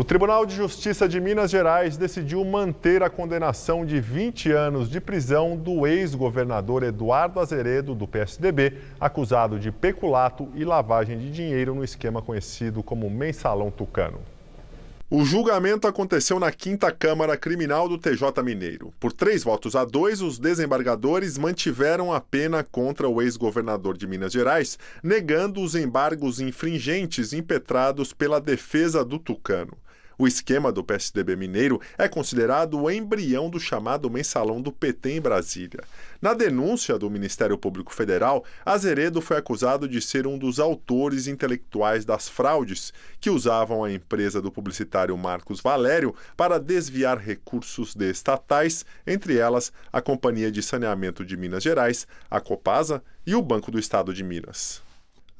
O Tribunal de Justiça de Minas Gerais decidiu manter a condenação de 20 anos de prisão do ex-governador Eduardo Azeredo, do PSDB, acusado de peculato e lavagem de dinheiro no esquema conhecido como Mensalão Tucano. O julgamento aconteceu na Quinta Câmara Criminal do TJ Mineiro. Por três votos a dois, os desembargadores mantiveram a pena contra o ex-governador de Minas Gerais, negando os embargos infringentes impetrados pela defesa do Tucano. O esquema do PSDB mineiro é considerado o embrião do chamado mensalão do PT em Brasília. Na denúncia do Ministério Público Federal, Azeredo foi acusado de ser um dos autores intelectuais das fraudes que usavam a empresa do publicitário Marcos Valério para desviar recursos de estatais, entre elas a Companhia de Saneamento de Minas Gerais, a Copasa e o Banco do Estado de Minas.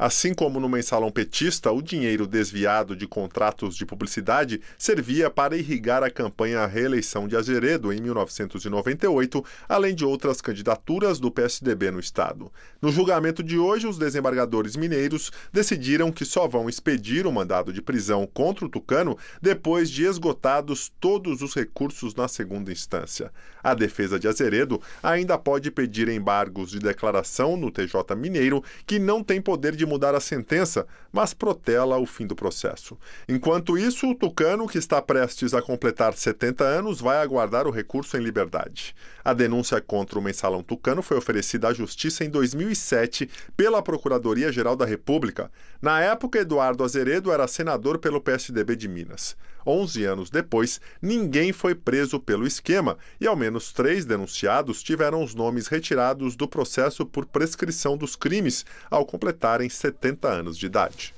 Assim como no mensalão petista, o dinheiro desviado de contratos de publicidade servia para irrigar a campanha à reeleição de Azeredo em 1998, além de outras candidaturas do PSDB no Estado. No julgamento de hoje, os desembargadores mineiros decidiram que só vão expedir o mandado de prisão contra o Tucano depois de esgotados todos os recursos na segunda instância. A defesa de Azeredo ainda pode pedir embargos de declaração no TJ Mineiro, que não tem poder de mudar a sentença, mas protela o fim do processo. Enquanto isso, o Tucano, que está prestes a completar 70 anos, vai aguardar o recurso em liberdade. A denúncia contra o mensalão Tucano foi oferecida à Justiça em 2007 pela Procuradoria-Geral da República. Na época, Eduardo Azeredo era senador pelo PSDB de Minas. Onze anos depois, ninguém foi preso pelo esquema e ao menos três denunciados tiveram os nomes retirados do processo por prescrição dos crimes ao completarem 70 anos de idade.